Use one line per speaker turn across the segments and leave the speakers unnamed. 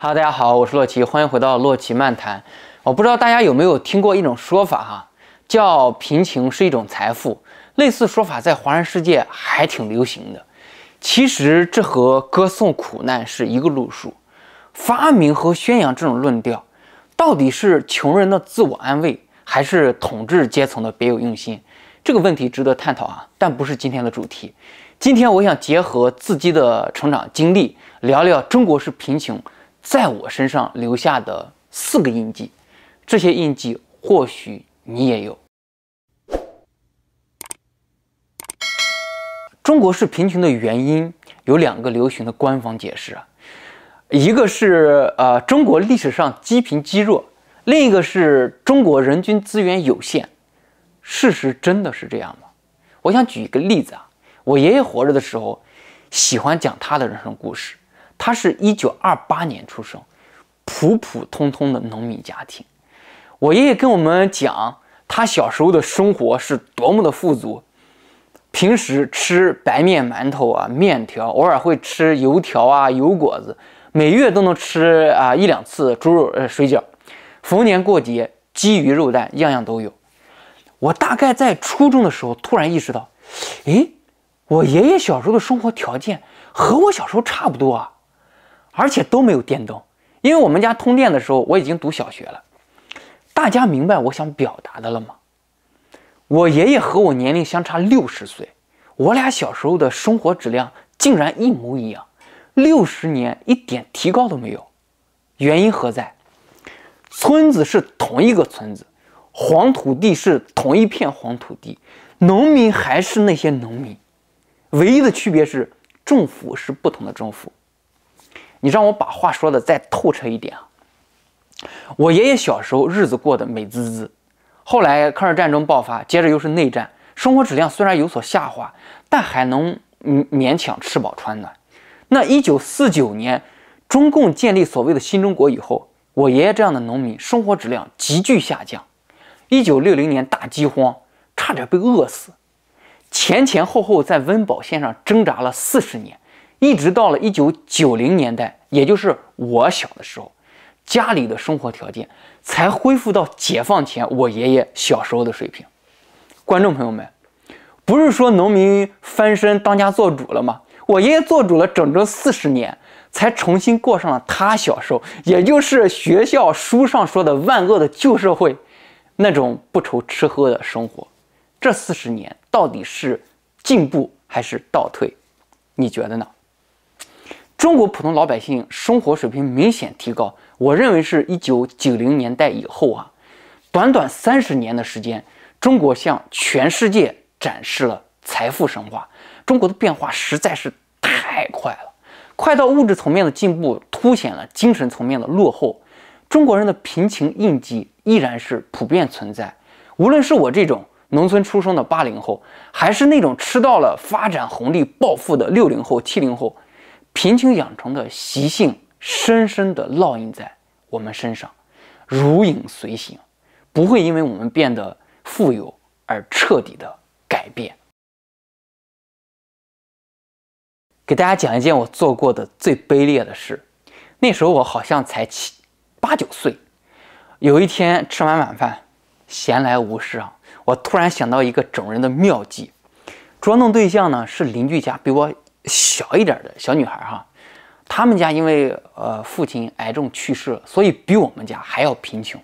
哈喽，大家好，我是洛奇，欢迎回到洛奇漫谈。我不知道大家有没有听过一种说法哈，叫贫穷是一种财富，类似说法在华人世界还挺流行的。其实这和歌颂苦难是一个路数。发明和宣扬这种论调，到底是穷人的自我安慰，还是统治阶层的别有用心？这个问题值得探讨啊，但不是今天的主题。今天我想结合自己的成长经历，聊聊中国式贫穷。在我身上留下的四个印记，这些印记或许你也有。中国式贫穷的原因有两个流行的官方解释啊，一个是呃中国历史上积贫积弱，另一个是中国人均资源有限。事实真的是这样吗？我想举一个例子啊，我爷爷活着的时候，喜欢讲他的人生故事。他是一九二八年出生，普普通通的农民家庭。我爷爷跟我们讲，他小时候的生活是多么的富足。平时吃白面馒头啊、面条，偶尔会吃油条啊、油果子，每月都能吃啊一两次猪肉呃水饺。逢年过节，鸡、鱼、肉、蛋，样样都有。我大概在初中的时候，突然意识到，诶，我爷爷小时候的生活条件和我小时候差不多啊。而且都没有电灯，因为我们家通电的时候我已经读小学了。大家明白我想表达的了吗？我爷爷和我年龄相差六十岁，我俩小时候的生活质量竟然一模一样，六十年一点提高都没有。原因何在？村子是同一个村子，黄土地是同一片黄土地，农民还是那些农民，唯一的区别是政府是不同的政府。你让我把话说的再透彻一点啊！我爷爷小时候日子过得美滋滋，后来抗日战争爆发，接着又是内战，生活质量虽然有所下滑，但还能嗯勉强吃饱穿暖。那一九四九年，中共建立所谓的新中国以后，我爷爷这样的农民生活质量急剧下降。一九六零年大饥荒，差点被饿死，前前后后在温饱线上挣扎了四十年。一直到了一九九零年代，也就是我小的时候，家里的生活条件才恢复到解放前我爷爷小时候的水平。观众朋友们，不是说农民翻身当家做主了吗？我爷爷做主了整整四十年，才重新过上了他小时候，也就是学校书上说的万恶的旧社会那种不愁吃喝的生活。这四十年到底是进步还是倒退？你觉得呢？中国普通老百姓生活水平明显提高，我认为是一九九零年代以后啊，短短三十年的时间，中国向全世界展示了财富神话。中国的变化实在是太快了，快到物质层面的进步凸显了精神层面的落后。中国人的贫穷印记依然是普遍存在，无论是我这种农村出生的八零后，还是那种吃到了发展红利暴富的六零后、七零后。贫穷养成的习性，深深地烙印在我们身上，如影随形，不会因为我们变得富有而彻底的改变。给大家讲一件我做过的最卑劣的事，那时候我好像才七八九岁。有一天吃完晚饭，闲来无事啊，我突然想到一个整人的妙计，捉弄对象呢是邻居家比我。小一点的小女孩哈，他们家因为呃父亲癌症去世，所以比我们家还要贫穷。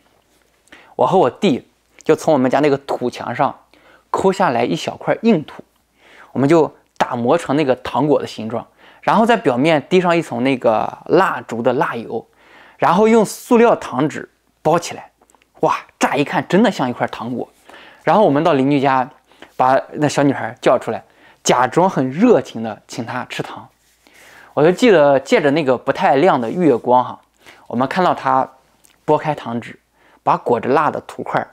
我和我弟就从我们家那个土墙上抠下来一小块硬土，我们就打磨成那个糖果的形状，然后在表面滴上一层那个蜡烛的蜡油，然后用塑料糖纸包起来。哇，乍一看真的像一块糖果。然后我们到邻居家把那小女孩叫出来。假装很热情的请他吃糖，我就记得借着那个不太亮的月光，哈，我们看到他剥开糖纸，把裹着蜡的土块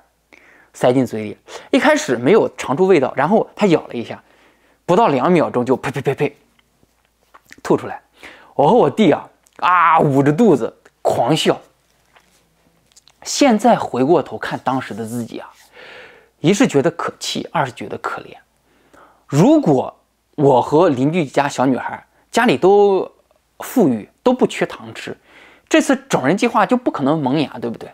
塞进嘴里，一开始没有尝出味道，然后他咬了一下，不到两秒钟就呸呸呸呸吐出来，我和我弟啊啊捂着肚子狂笑。现在回过头看当时的自己啊，一是觉得可气，二是觉得可怜。如果我和邻居家小女孩家里都富裕，都不缺糖吃，这次整人计划就不可能萌芽，对不对？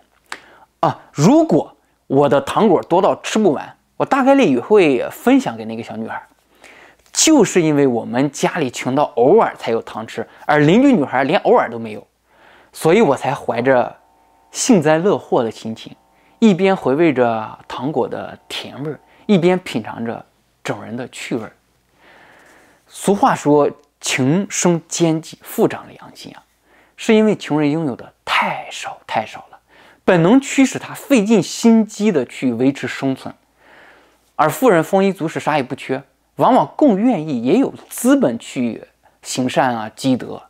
啊，如果我的糖果多到吃不完，我大概率也会分享给那个小女孩。就是因为我们家里穷到偶尔才有糖吃，而邻居女孩连偶尔都没有，所以我才怀着幸灾乐祸的心情，一边回味着糖果的甜味，一边品尝着。整人的趣味俗话说“穷生奸计，富长良心”啊，是因为穷人拥有的太少太少了，本能驱使他费尽心机的去维持生存，而富人丰衣足食，啥也不缺，往往更愿意也有资本去行善啊积德。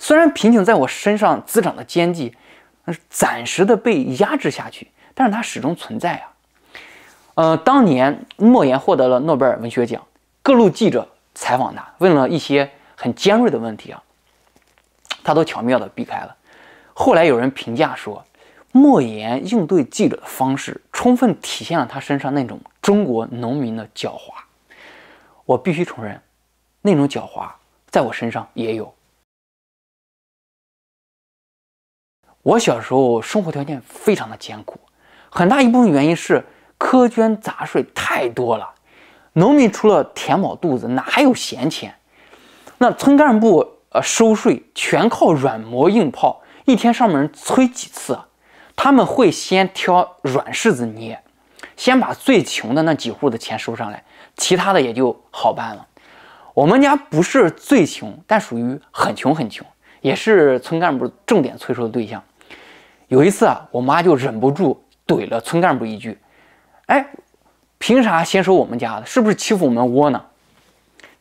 虽然贫穷在我身上滋长的奸计，暂时的被压制下去，但是它始终存在啊。呃，当年莫言获得了诺贝尔文学奖，各路记者采访他，问了一些很尖锐的问题啊，他都巧妙的避开了。后来有人评价说，莫言应对记者的方式，充分体现了他身上那种中国农民的狡猾。我必须承认，那种狡猾在我身上也有。我小时候生活条件非常的艰苦，很大一部分原因是。苛捐杂税太多了，农民除了填饱肚子，哪还有闲钱？那村干部呃收税全靠软磨硬泡，一天上门催几次，他们会先挑软柿子捏，先把最穷的那几户的钱收上来，其他的也就好办了。我们家不是最穷，但属于很穷很穷，也是村干部重点催收的对象。有一次啊，我妈就忍不住怼了村干部一句。哎，凭啥先收我们家的？是不是欺负我们窝囊？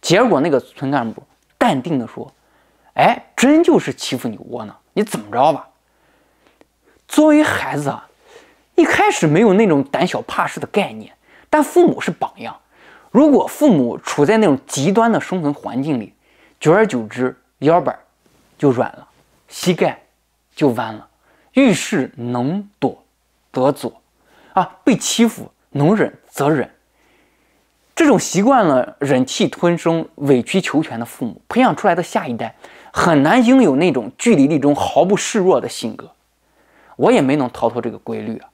结果那个村干部淡定地说：“哎，真就是欺负你窝囊，你怎么着吧？”作为孩子啊，一开始没有那种胆小怕事的概念，但父母是榜样。如果父母处在那种极端的生存环境里，久而久之，腰板就软了，膝盖就弯了，遇事能躲则躲啊，被欺负。能忍则忍，这种习惯了忍气吞声、委曲求全的父母，培养出来的下一代，很难拥有那种据理力争、毫不示弱的性格。我也没能逃脱这个规律啊。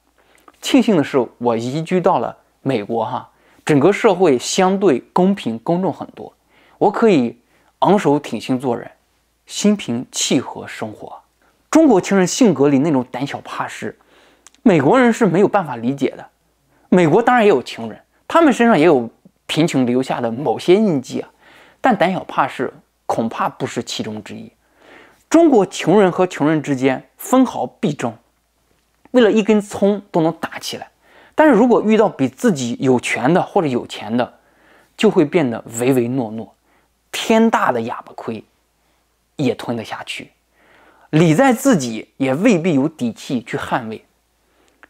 庆幸的是，我移居到了美国，哈，整个社会相对公平公正很多，我可以昂首挺胸做人，心平气和生活。中国情人性格里那种胆小怕事，美国人是没有办法理解的。美国当然也有穷人，他们身上也有贫穷留下的某些印记啊，但胆小怕事恐怕不是其中之一。中国穷人和穷人之间分毫必争，为了一根葱都能打起来。但是如果遇到比自己有权的或者有钱的，就会变得唯唯诺诺，天大的哑巴亏也吞得下去，理在自己也未必有底气去捍卫。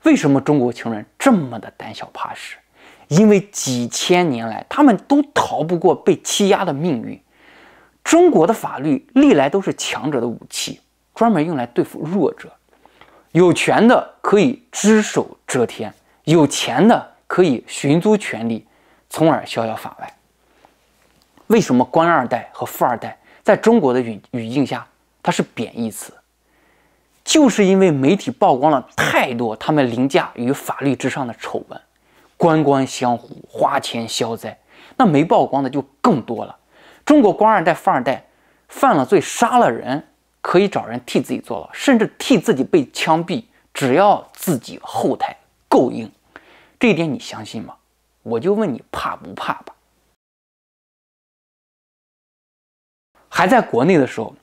为什么中国穷人这么的胆小怕事？因为几千年来他们都逃不过被欺压的命运。中国的法律历来都是强者的武器，专门用来对付弱者。有权的可以只手遮天，有钱的可以寻租权利，从而逍遥法外。为什么官二代和富二代在中国的语语境下它是贬义词？就是因为媒体曝光了太多他们凌驾于法律之上的丑闻，官官相护，花钱消灾。那没曝光的就更多了。中国官二代、富二代，犯了罪、杀了人，可以找人替自己坐牢，甚至替自己被枪毙，只要自己后台够硬。这一点你相信吗？我就问你怕不怕吧。还在国内的时候。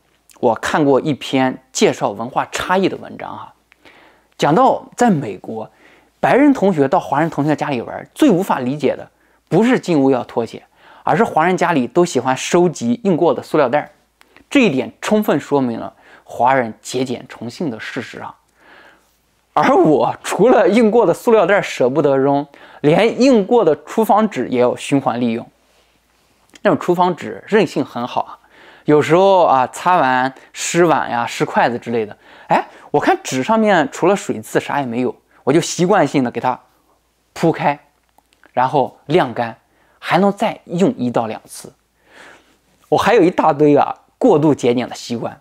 我看过一篇介绍文化差异的文章，哈，讲到在美国，白人同学到华人同学家里玩，最无法理解的不是进屋要脱鞋，而是华人家里都喜欢收集用过的塑料袋，这一点充分说明了华人节俭重信的事实啊。而我除了用过的塑料袋舍不得扔，连用过的厨房纸也要循环利用，那种厨房纸韧性很好啊。有时候啊，擦完湿碗呀、湿筷子之类的，哎，我看纸上面除了水渍啥也没有，我就习惯性的给它铺开，然后晾干，还能再用一到两次。我还有一大堆啊过度节俭的习惯，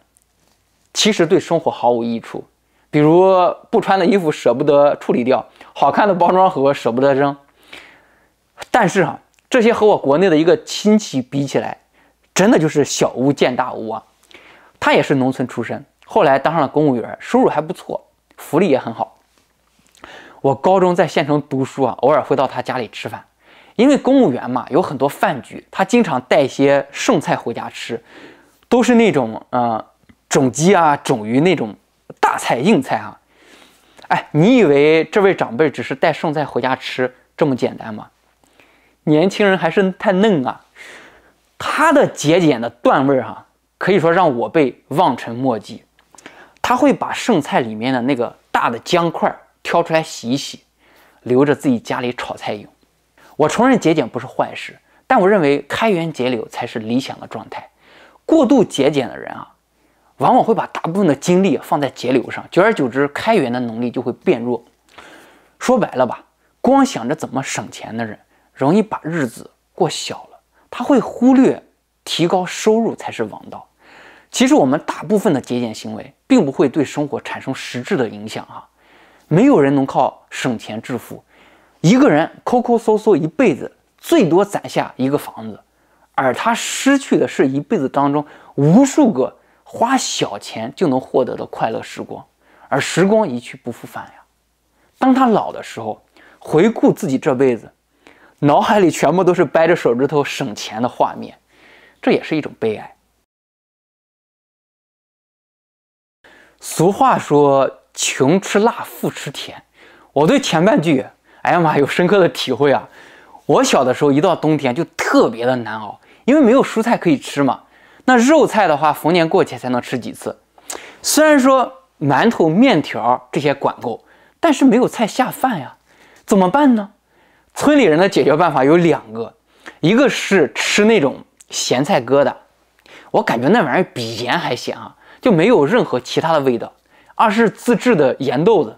其实对生活毫无益处，比如不穿的衣服舍不得处理掉，好看的包装盒舍不得扔。但是啊，这些和我国内的一个亲戚比起来。真的就是小巫见大巫啊！他也是农村出身，后来当上了公务员，收入还不错，福利也很好。我高中在县城读书啊，偶尔会到他家里吃饭，因为公务员嘛，有很多饭局，他经常带一些剩菜回家吃，都是那种呃，种鸡啊、种鱼那种大菜硬菜啊。哎，你以为这位长辈只是带剩菜回家吃这么简单吗？年轻人还是太嫩啊！他的节俭的段位儿哈，可以说让我辈望尘莫及。他会把剩菜里面的那个大的姜块挑出来洗一洗，留着自己家里炒菜用。我承认节俭不是坏事，但我认为开源节流才是理想的状态。过度节俭的人啊，往往会把大部分的精力放在节流上，久而久之，开源的能力就会变弱。说白了吧，光想着怎么省钱的人，容易把日子过小了。他会忽略提高收入才是王道。其实我们大部分的节俭行为，并不会对生活产生实质的影响啊。没有人能靠省钱致富。一个人抠抠搜搜一辈子，最多攒下一个房子，而他失去的是一辈子当中无数个花小钱就能获得的快乐时光，而时光一去不复返呀。当他老的时候，回顾自己这辈子。脑海里全部都是掰着手指头省钱的画面，这也是一种悲哀。俗话说“穷吃辣，富吃甜”，我对前半句“哎呀妈”有深刻的体会啊！我小的时候一到冬天就特别的难熬，因为没有蔬菜可以吃嘛。那肉菜的话，逢年过节才能吃几次。虽然说馒头、面条这些管够，但是没有菜下饭呀，怎么办呢？村里人的解决办法有两个，一个是吃那种咸菜疙瘩，我感觉那玩意儿比盐还咸啊，就没有任何其他的味道；二是自制的盐豆子，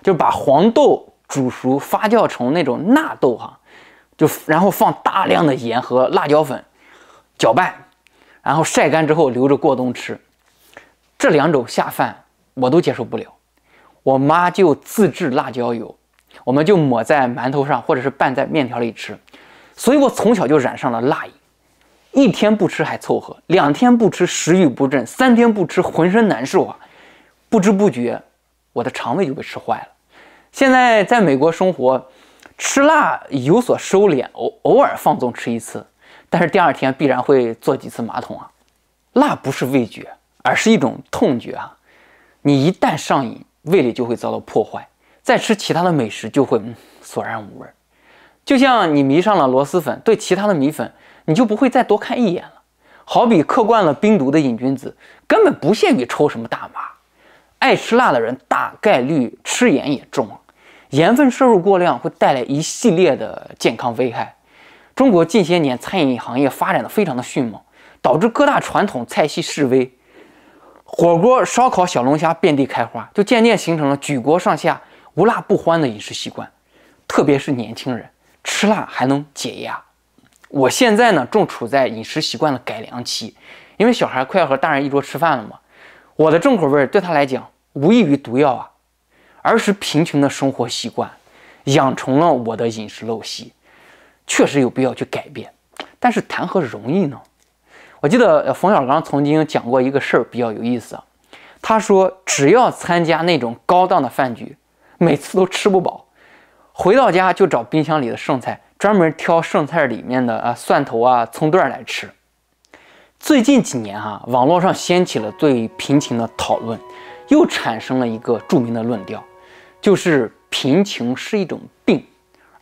就是把黄豆煮熟发酵成那种纳豆哈，就然后放大量的盐和辣椒粉搅拌，然后晒干之后留着过冬吃。这两种下饭我都接受不了，我妈就自制辣椒油。我们就抹在馒头上，或者是拌在面条里吃，所以我从小就染上了辣瘾，一天不吃还凑合，两天不吃食欲不振，三天不吃浑身难受啊！不知不觉，我的肠胃就被吃坏了。现在在美国生活，吃辣有所收敛，偶偶尔放纵吃一次，但是第二天必然会坐几次马桶啊！辣不是味觉，而是一种痛觉啊！你一旦上瘾，胃里就会遭到破坏。再吃其他的美食就会索然无味，就像你迷上了螺蛳粉，对其他的米粉你就不会再多看一眼了。好比嗑惯了冰毒的瘾君子，根本不屑于抽什么大麻。爱吃辣的人大概率吃盐也重，盐分摄入过量会带来一系列的健康危害。中国近些年餐饮行业发展的非常的迅猛，导致各大传统菜系式微，火锅、烧烤、小龙虾遍地开花，就渐渐形成了举国上下。无辣不欢的饮食习惯，特别是年轻人吃辣还能解压。我现在呢，正处在饮食习惯的改良期，因为小孩快要和大人一桌吃饭了嘛。我的重口味对他来讲无异于毒药啊。儿时贫穷的生活习惯养成了我的饮食陋习，确实有必要去改变，但是谈何容易呢？我记得冯小刚曾经讲过一个事儿比较有意思啊，他说只要参加那种高档的饭局。每次都吃不饱，回到家就找冰箱里的剩菜，专门挑剩菜里面的啊蒜头啊葱段来吃。最近几年哈，网络上掀起了对贫穷的讨论，又产生了一个著名的论调，就是贫穷是一种病，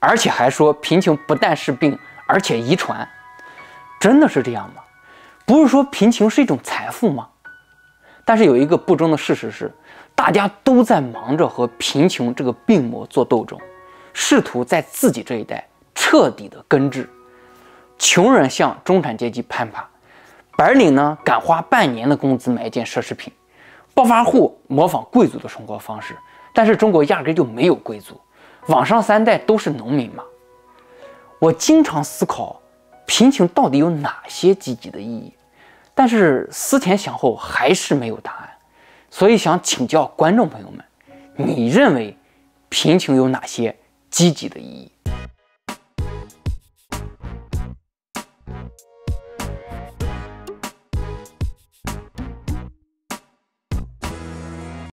而且还说贫穷不但是病，而且遗传。真的是这样吗？不是说贫穷是一种财富吗？但是有一个不争的事实是。大家都在忙着和贫穷这个病魔做斗争，试图在自己这一代彻底的根治。穷人向中产阶级攀爬，白领呢敢花半年的工资买一件奢侈品，暴发户模仿贵族的生活方式。但是中国压根就没有贵族，往上三代都是农民嘛。我经常思考，贫穷到底有哪些积极的意义，但是思前想后还是没有答案。所以，想请教观众朋友们，你认为贫穷有哪些积极的意义？